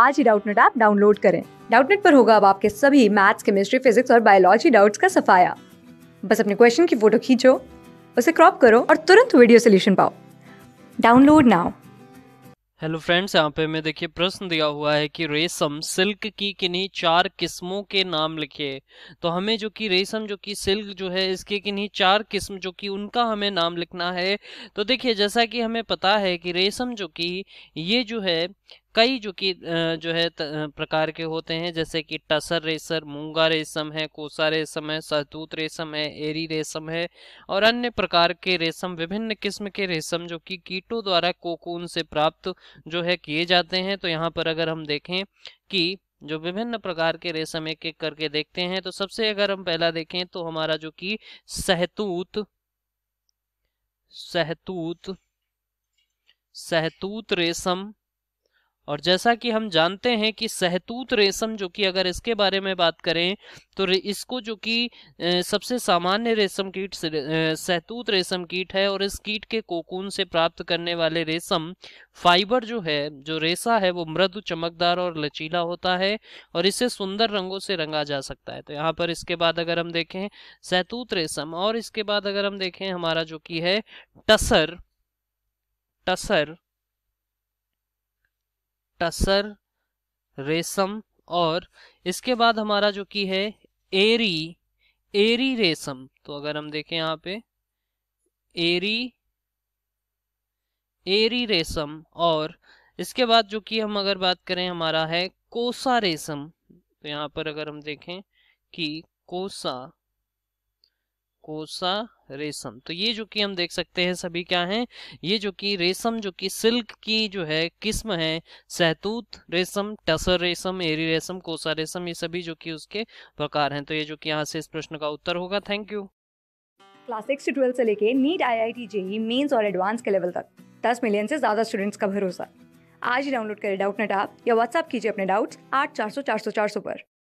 आज ही Doubtnut app download करें डाउटनेट पर होगा अब आपके सभी मैथ्स केमिस्ट्री फिजिक्स और बायोलॉजी डाउट्स का सफाया बस अपने क्वेश्चन की फोटो खींचो उसे क्रॉप करो और तुरंत वीडियो सोल्यूशन पाओ डाउनलोड नाउ हेलो फ्रेंड्स यहाँ पे मैं देखिए प्रश्न दिया हुआ है कि रेशम सिल्क की किन्हीं चार किस्मों के नाम लिखे तो हमें जो कि रेशम जो कि सिल्क जो है इसके किन्हीं चार किस्म जो कि उनका हमें नाम लिखना है तो देखिए जैसा कि हमें पता है कि रेशम जो कि ये जो है कई जो कि जो है प्रकार के होते हैं जैसे कि टसर रेशम मूंगा रेशम है कोसा रेशम है सहतूत रेशम है एरी रेशम है और अन्य प्रकार के रेशम विभिन्न किस्म के रेशम जो कि कीटों द्वारा कोकून से प्राप्त जो है किए जाते हैं तो यहाँ पर अगर हम देखें कि जो विभिन्न प्रकार के रेशम एक एक करके देखते हैं तो सबसे अगर हम पहला देखें तो हमारा जो कि सहतूत सहतूत सहतूत रेशम और जैसा कि हम जानते हैं कि सहतूत रेशम जो कि अगर इसके बारे में बात करें तो इसको जो कि सबसे सामान्य रेशम कीट सहतूत रेशम कीट है और इस कीट के कोकून से प्राप्त करने वाले रेशम फाइबर जो है जो रेशा है वो मृदु चमकदार और लचीला होता है और इसे सुंदर रंगों से रंगा जा सकता है तो यहाँ पर इसके बाद अगर हम देखें सहतूत रेशम और इसके बाद अगर हम देखें हमारा जो कि है टसर टसर टसर रेशम और इसके बाद हमारा जो कि है एरी एरी रेशम तो अगर हम देखें यहाँ पे एरी एरी रेशम और इसके बाद जो कि हम अगर बात करें हमारा है कोसा रेशम तो यहाँ पर अगर हम देखें कि कोसा कोसा रेशम तो ये जो कि हम देख सकते हैं सभी क्या हैं ये जो कि रेशम जो कि सिल्क की जो है किस्म है सहतूत रेशम टसर रेशम एरी रेशम कोसा रेशम ये सभी जो कि उसके प्रकार हैं तो ये जो कि यहाँ से इस प्रश्न का उत्तर होगा थैंक यू क्लास सिक्स से ट्वेल्थ से लेके NEET I I T JEE mains और एडवांस के लेवल तक दस मिलियन से ज्यादा स्टूडेंट्स का भरोसा आज ही डाउनलोड करें डाउट नेट आप या व्हाट्सअप कीजिए अपने डाउट्स आठ चार सौ चार सौ चार सौ पर